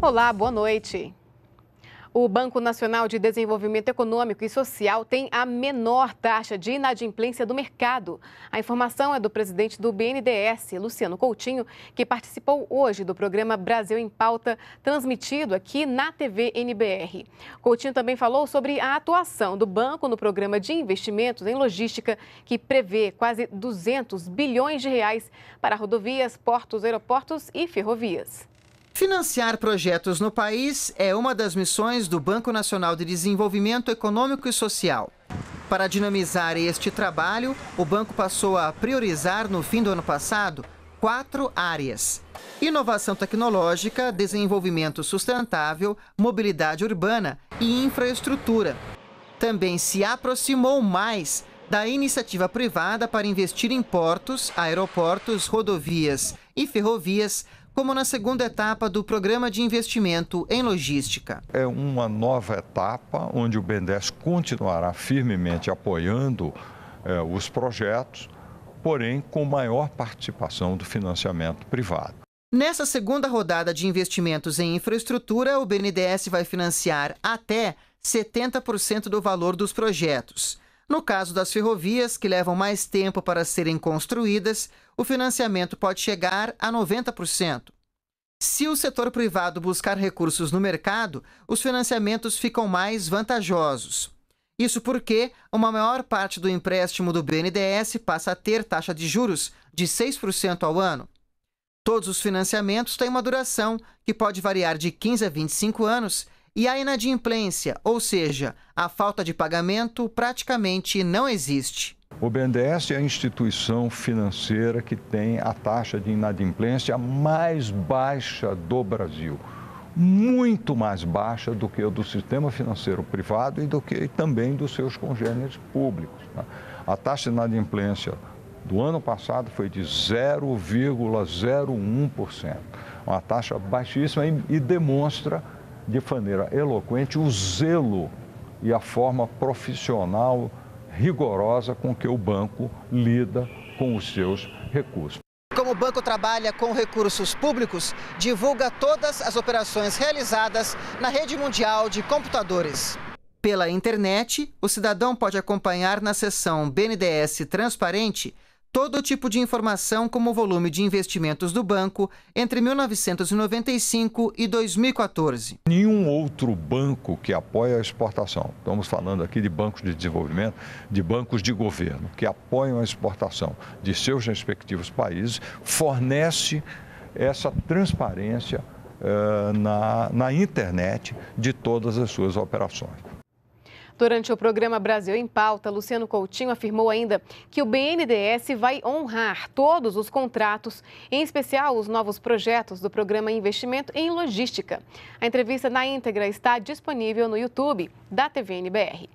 Olá, boa noite. O Banco Nacional de Desenvolvimento Econômico e Social tem a menor taxa de inadimplência do mercado. A informação é do presidente do BNDES, Luciano Coutinho, que participou hoje do programa Brasil em Pauta, transmitido aqui na TV NBR. Coutinho também falou sobre a atuação do banco no programa de investimentos em logística, que prevê quase 200 bilhões de reais para rodovias, portos, aeroportos e ferrovias. Financiar projetos no país é uma das missões do Banco Nacional de Desenvolvimento Econômico e Social. Para dinamizar este trabalho, o banco passou a priorizar no fim do ano passado quatro áreas: inovação tecnológica, desenvolvimento sustentável, mobilidade urbana e infraestrutura. Também se aproximou mais da iniciativa privada para investir em portos, aeroportos, rodovias e ferrovias como na segunda etapa do Programa de Investimento em Logística. É uma nova etapa onde o BNDES continuará firmemente apoiando eh, os projetos, porém com maior participação do financiamento privado. Nessa segunda rodada de investimentos em infraestrutura, o BNDES vai financiar até 70% do valor dos projetos. No caso das ferrovias, que levam mais tempo para serem construídas, o financiamento pode chegar a 90%. Se o setor privado buscar recursos no mercado, os financiamentos ficam mais vantajosos. Isso porque uma maior parte do empréstimo do BNDES passa a ter taxa de juros de 6% ao ano. Todos os financiamentos têm uma duração que pode variar de 15 a 25 anos e a inadimplência, ou seja, a falta de pagamento, praticamente não existe. O BNDES é a instituição financeira que tem a taxa de inadimplência mais baixa do Brasil. Muito mais baixa do que a do sistema financeiro privado e do que também dos seus congêneres públicos. Né? A taxa de inadimplência do ano passado foi de 0,01%, é uma taxa baixíssima e, e demonstra de maneira eloquente o zelo e a forma profissional rigorosa com que o banco lida com os seus recursos. Como o banco trabalha com recursos públicos, divulga todas as operações realizadas na rede mundial de computadores. Pela internet, o cidadão pode acompanhar na seção BNDES Transparente todo tipo de informação como o volume de investimentos do banco entre 1995 e 2014. Nenhum outro banco que apoia a exportação, estamos falando aqui de bancos de desenvolvimento, de bancos de governo, que apoiam a exportação de seus respectivos países, fornece essa transparência uh, na, na internet de todas as suas operações. Durante o programa Brasil em Pauta, Luciano Coutinho afirmou ainda que o BNDES vai honrar todos os contratos, em especial os novos projetos do programa Investimento em Logística. A entrevista na íntegra está disponível no YouTube da TVNBR.